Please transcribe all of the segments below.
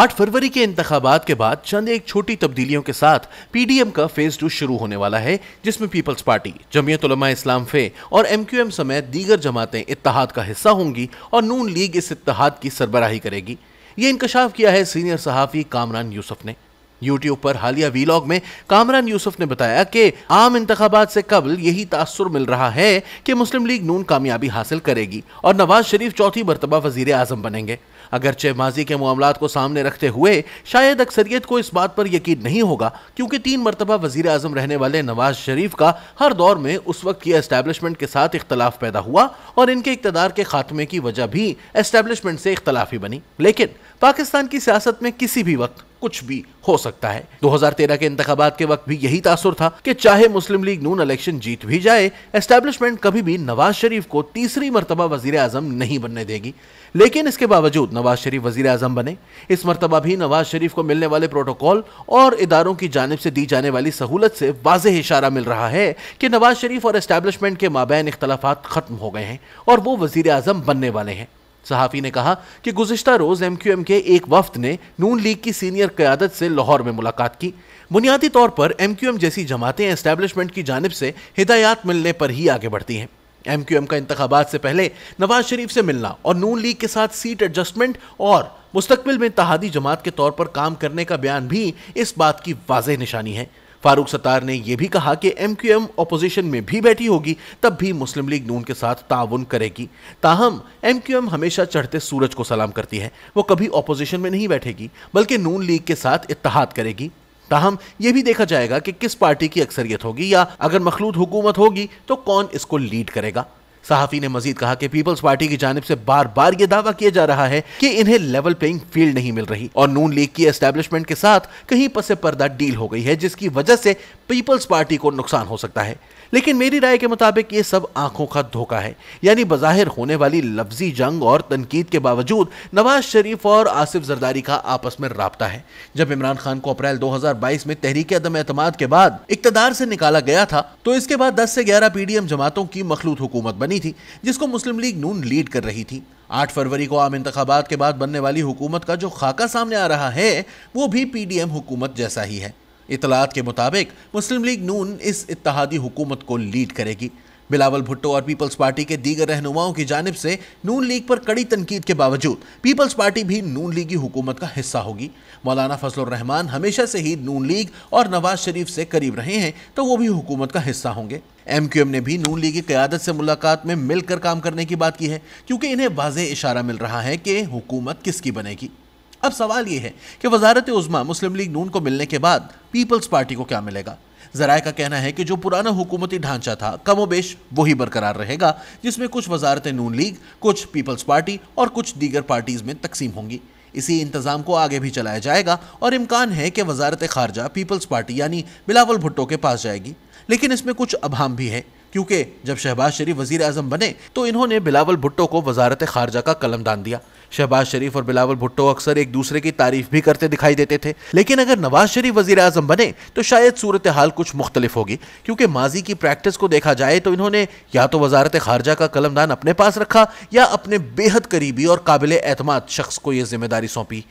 आठ फरवरी के इंतबात के बाद चंद एक छोटी तब्दीलियों के साथ पीडीएम का फेज टू शुरू होने वाला है जिसमें पीपल्स पार्टी जमीयत इस्लाम फे और एमक्यूएम समेत दीगर जमातें इतिहाद का हिस्सा होंगी और नून लीग इस इतिहाद की सरबराही करेगी ये इंकशाफ किया है सीनियर सहाफ़ी कामरान यूसुफ ने यूट्यूब पर हालिया वीलॉग में कामरान यूसुफ ने बताया कि आम इंतबात से कबल यही तासर मिल रहा है कि मुस्लिम लीग नून कामयाबी हासिल करेगी और नवाज शरीफ चौथी मरतबा वजीर आजम बनेंगे अगरचे माजी के मामला को सामने रखते हुए शायद अक्सरियत को इस बात पर यकीन नहीं होगा क्योंकि तीन मरतबा वजीर अजम रहने वाले नवाज शरीफ का हर दौर में उस वक्त की एस्टेब्लिशमेंट के साथ इख्तलाफ पैदा हुआ और इनके इकतदार के खात्मे की वजह भी एस्टेब्लिशमेंट से इख्तलाफी बनी लेकिन पाकिस्तान की सियासत में किसी भी वक्त कुछ भी हो सकता है 2013 के इंतबात के वक्त भी यही तासुर था कि चाहे मुस्लिम लीग नून इलेक्शन जीत भी जाए एस्टेब्लिशमेंट कभी भी नवाज शरीफ को तीसरी मरतबा वजीर आजम नहीं बनने देगी लेकिन इसके बावजूद नवाज शरीफ वजीर अजम बने इस मरतबा भी नवाज शरीफ को मिलने वाले प्रोटोकॉल और इदारों की जानब से दी जाने वाली सहूलत से वाज इशारा मिल रहा है कि नवाज शरीफ और इस्टेबलिशमेंट के माबेन इख्तलाफ ख़त्म हो गए हैं और वो वजीर अजम बनने वाले हैं सहाफ़ी ने कहा कि गुजशत रोज़ एम क्यू एम के एक वफ्त ने नून लीग की सीनियर क्यादत से लाहौर में मुलाकात की बुनियादी तौर पर एम क्यू एम जैसी जमातें इस्टेबलिशमेंट की जानब से हिदायत मिलने पर ही आगे बढ़ती हैं एम क्यू एम का इंतबात से पहले नवाज शरीफ से मिलना और नून लीग के साथ सीट एडजस्टमेंट और मुस्तबिल में तहादी जमात के तौर पर काम करने का बयान भी इस बात की वाज निशानी है फारूक सत्तार ने यह भी कहा कि एम क्यू एम अपोजिशन में भी बैठी होगी तब भी मुस्लिम लीग नून के साथ ताउन करेगी ताहम एम क्यू एम हमेशा चढ़ते सूरज को सलाम करती है वो कभी अपोजिशन में नहीं बैठेगी बल्कि नून लीग के साथ इतिहाद करेगी ताहम यह भी देखा जाएगा कि किस पार्टी की अक्सरियत होगी या अगर मखलूत हुकूमत होगी तो कौन इसको लीड करेगा सहाफ़ी ने मजीद कहा कि पीपल्स पार्टी की जानब से बार बार ये दावा किया जा रहा है कि इन्हें लेवल प्लेइंग फील्ड नहीं मिल रही और नून लीग की एस्टेब्लिशमेंट के साथ कहीं पसे पर्दा डील हो गई है जिसकी वजह से पीपल्स पार्टी को नुकसान हो सकता है लेकिन मेरी राय के मुताबिक ये सब आंखों का धोखा है यानी बज़ाहिर होने वाली लफ्जी जंग और तनकीद के बावजूद नवाज शरीफ और आसिफ जरदारी का आपस में रबता है जब इमरान खान को अप्रैल 2022 में तहरीक अदम एतम के बाद इकतदार से निकाला गया था तो इसके बाद 10 से 11 पीडीएम जमातों की मखलूत हुकूमत बनी बनी थी जिसको मुस्लिम लीग नून लीड कर रही थी आठ फरवरी को आम इंतबात के बाद बनने वाली हुकूमत का जो खाका सामने आ रहा है वो भी पी हुकूमत जैसा ही है इतलात के मुताबिक मुस्लिम लीग नून इस इतिहादी हुकूमत को लीड करेगी बिलावल भुट्टो और पीपल्स पार्टी के दीगर रहनुमाओं की जानब से नून लीग पर कड़ी तनकीद के बावजूद पीपल्स पार्टी भी नून लीगी हुकूमत का हिस्सा होगी मौलाना फजलरहमान हमेशा से ही नून लीग और नवाज शरीफ से करीब रहे हैं तो वो भी हुकूमत का हिस्सा होंगे एम क्यू एम ने भी नून लीग की क्यादत से मुलाकात में मिलकर काम करने की बात की है क्योंकि इन्हें वाज इशारा मिल रहा है कि हुकूमत किसकी बनेगी अब सवाल ये है कि वजारत उज़मा मुस्लिम लीग नून को मिलने के बाद पीपल्स पार्टी को क्या मिलेगा जराय का कहना है कि जो पुराना हुकूमती ढांचा था कमो बेश वही बरकरार रहेगा जिसमें कुछ वजारत नून लीग कुछ पीपल्स पार्टी और कुछ दीगर पार्टीज़ में तकसीम होंगी इसी इंतज़ाम को आगे भी चलाया जाएगा और इम्कान है कि वजारत खारजा पीपल्स पार्टी यानी बिलावल भुट्टो के पास जाएगी लेकिन इसमें कुछ अभाम भी है क्योंकि जब शहबाज शरीफ वजीर अजम बने तो इन्होंने बिलावल भुट्टो को वजारत खारजा का कलमदान दिया शहबाज शरीफ और बिलावल भुट्टो अक्सर एक दूसरे की तारीफ भी करते दिखाई देते थे लेकिन अगर नवाज शरीफ वजी अजम बने तो शायद सूरत हाल कुछ मुख्तलिफ होगी क्योंकि माजी की प्रैक्टिस को देखा जाए तो इन्होंने या तो वजारत खारजा का कलमदान अपने पास रखा या अपने बेहद करीबी और काबिल एतम शख्स को यह जिम्मेदारी सौंपी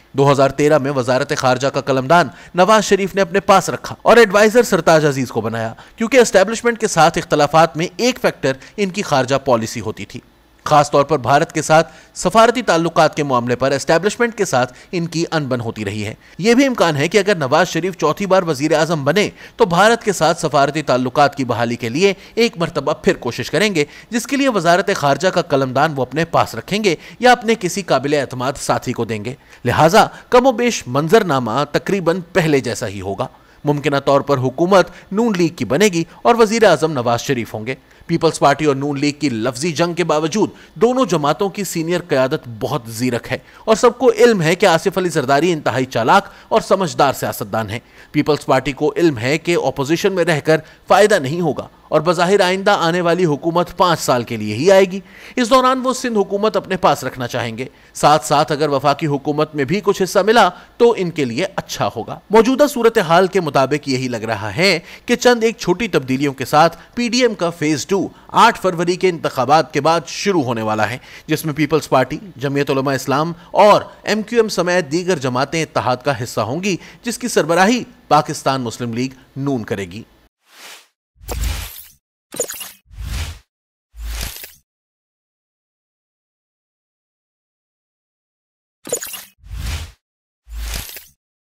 तेरह में वजारत खारजा का कलमदान नवाज शरीफ ने अपने पास रखा और एडवाइजर सरताज अजीज को बनाया क्योंकि एस्टेब्लिशमेंट के साथ इख्तलाफात में एक फैक्टर इनकी खारजा पॉलिसी होती थी खासतौर पर भारत के साथ सफारती ताल्लुक के मामले पर एस्टेब्लिशमेंट के साथ इनकी अनबन होती रही है यह भी इम्कान है कि अगर नवाज शरीफ चौथी बार वजीर आजम बने तो भारत के साथ सफारती ताल्लुक की बहाली के लिए एक मरतबा फिर कोशिश करेंगे जिसके लिए वजारत खारजा का कलमदान वो अपने पास रखेंगे या अपने किसी काबिल एतम साथी को देंगे लिहाजा कमोबेश मंजरनामा तकरीबन पहले जैसा ही होगा मुमकिन तौर पर हुकूमत नून लीग की बनेगी और वजीर अजम नवाज शरीफ होंगे पीपल्स पार्टी और नून लीग की लफ्जी जंग के बावजूद दोनों जमातों की सीनियर क्यादत बहुत जीरक है और सबको इल्म है कि आसिफ अली जरदारी इंतहाई चालाक और समझदार सियासतदान है पीपल्स पार्टी को इल्म है कि अपोजिशन में रहकर फायदा नहीं होगा और बज़ाहिर आइंदा आने वाली हुकूमत पाँच साल के लिए ही आएगी इस दौरान वो सिंध हुकूमत अपने पास रखना चाहेंगे साथ साथ अगर वफाकी हुकूमत में भी कुछ हिस्सा मिला तो इनके लिए अच्छा होगा मौजूदा सूरत हाल के मुताबिक यही लग रहा है कि चंद एक छोटी तब्दीलियों के साथ पीडीएम का फेज़ टू आठ फरवरी के इंतबात के बाद शुरू होने वाला है जिसमें पीपल्स पार्टी जमीयत इस्लाम और एम क्यू एम समेत दीगर जमातें इतहाद का हिस्सा होंगी जिसकी सरबराही पाकिस्तान मुस्लिम लीग नून करेगी